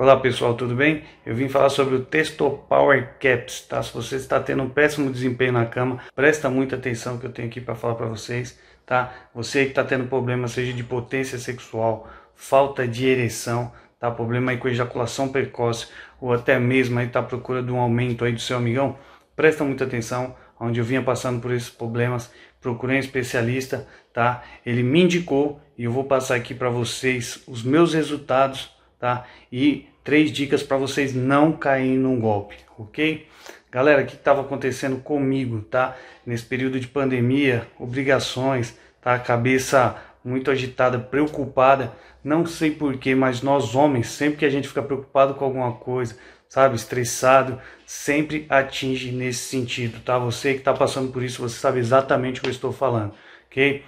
Olá pessoal, tudo bem? Eu vim falar sobre o Testo Power Caps, tá? Se você está tendo um péssimo desempenho na cama, presta muita atenção que eu tenho aqui para falar para vocês, tá? Você que está tendo problema, seja de potência sexual, falta de ereção, tá? Problema aí com ejaculação precoce ou até mesmo aí está à procura de um aumento aí do seu amigão, presta muita atenção, onde eu vinha passando por esses problemas, procurei um especialista, tá? Ele me indicou e eu vou passar aqui para vocês os meus resultados tá? E três dicas para vocês não caírem num golpe, ok? Galera, o que estava acontecendo comigo, tá? Nesse período de pandemia, obrigações, tá? Cabeça muito agitada, preocupada, não sei porquê, mas nós homens, sempre que a gente fica preocupado com alguma coisa, sabe, estressado, sempre atinge nesse sentido, tá? Você que está passando por isso, você sabe exatamente o que eu estou falando, ok?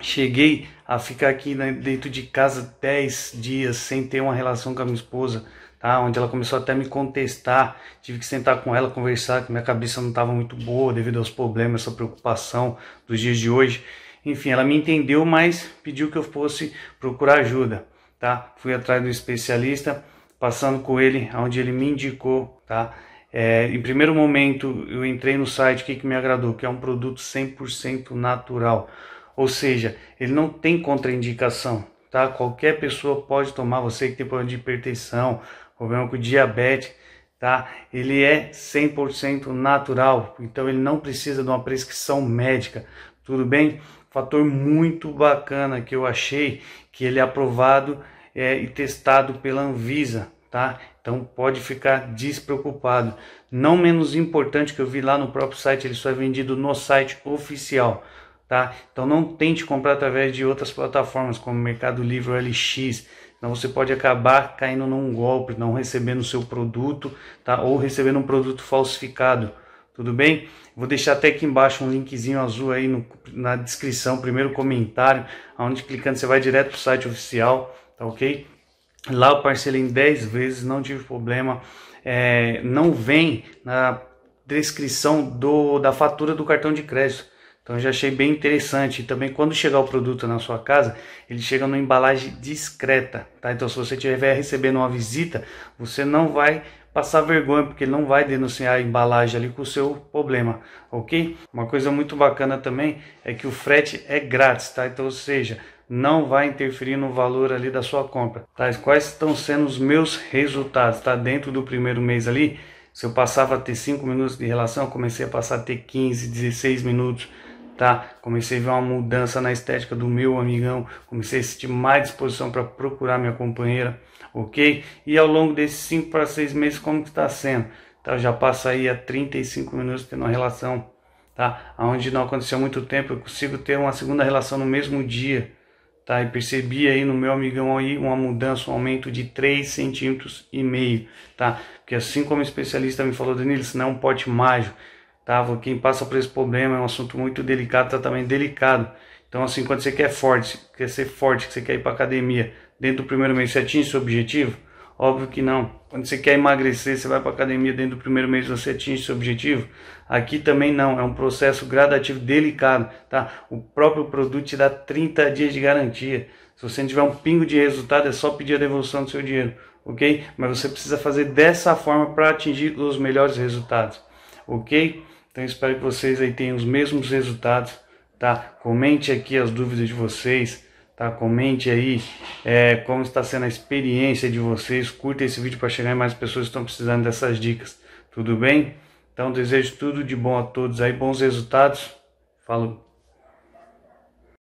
Cheguei a ficar aqui né, dentro de casa 10 dias sem ter uma relação com a minha esposa, tá? Onde ela começou até a me contestar. Tive que sentar com ela, conversar, que minha cabeça não estava muito boa devido aos problemas, essa preocupação dos dias de hoje. Enfim, ela me entendeu, mas pediu que eu fosse procurar ajuda, tá? Fui atrás do especialista, passando com ele, onde ele me indicou, tá? É, em primeiro momento, eu entrei no site, o que, que me agradou? Que é um produto 100% natural ou seja, ele não tem contraindicação, tá? Qualquer pessoa pode tomar, você que tem problema de hipertensão, problema com diabetes, tá? Ele é 100% natural, então ele não precisa de uma prescrição médica, tudo bem? Fator muito bacana que eu achei que ele é aprovado é, e testado pela Anvisa, tá? Então pode ficar despreocupado. Não menos importante que eu vi lá no próprio site, ele só é vendido no site oficial. Tá? Então não tente comprar através de outras plataformas como Mercado Livre ou LX, senão você pode acabar caindo num golpe, não recebendo o seu produto, tá? Ou recebendo um produto falsificado. Tudo bem? Vou deixar até aqui embaixo um linkzinho azul aí no, na descrição, primeiro comentário, onde clicando você vai direto para o site oficial, tá ok? Lá eu parcelei em 10 vezes, não tive problema. É, não vem na descrição do, da fatura do cartão de crédito então eu já achei bem interessante. E também quando chegar o produto na sua casa, ele chega numa embalagem discreta, tá? Então se você estiver recebendo uma visita, você não vai passar vergonha, porque ele não vai denunciar a embalagem ali com o seu problema, ok? Uma coisa muito bacana também é que o frete é grátis, tá? Então, ou seja, não vai interferir no valor ali da sua compra, tá? Quais estão sendo os meus resultados, tá? Dentro do primeiro mês ali, se eu passava a ter 5 minutos de relação, comecei a passar a ter 15, 16 minutos, tá? Comecei a ver uma mudança na estética do meu amigão, comecei a sentir mais disposição para procurar minha companheira, ok? E ao longo desses 5 para 6 meses, como que está sendo? Tá, eu já passa aí a 35 minutos tendo uma relação, tá? Onde não aconteceu muito tempo, eu consigo ter uma segunda relação no mesmo dia, tá? E percebi aí no meu amigão aí uma mudança, um aumento de 3 centímetros e meio, tá? Porque assim como o especialista me falou, Danilo, isso não é um pote mágico, Tá? Quem passa por esse problema é um assunto muito delicado, tratamento delicado. Então, assim, quando você quer forte, quer ser forte, que você quer ir para academia, dentro do primeiro mês você atinge seu objetivo? Óbvio que não. Quando você quer emagrecer, você vai para academia, dentro do primeiro mês você atinge seu objetivo? Aqui também não, é um processo gradativo delicado, tá? O próprio produto te dá 30 dias de garantia. Se você não tiver um pingo de resultado, é só pedir a devolução do seu dinheiro, ok? Mas você precisa fazer dessa forma para atingir os melhores resultados, ok? Então espero que vocês aí tenham os mesmos resultados, tá? Comente aqui as dúvidas de vocês, tá? Comente aí é, como está sendo a experiência de vocês. Curta esse vídeo para chegar em mais pessoas que estão precisando dessas dicas. Tudo bem? Então desejo tudo de bom a todos aí, bons resultados. Falou!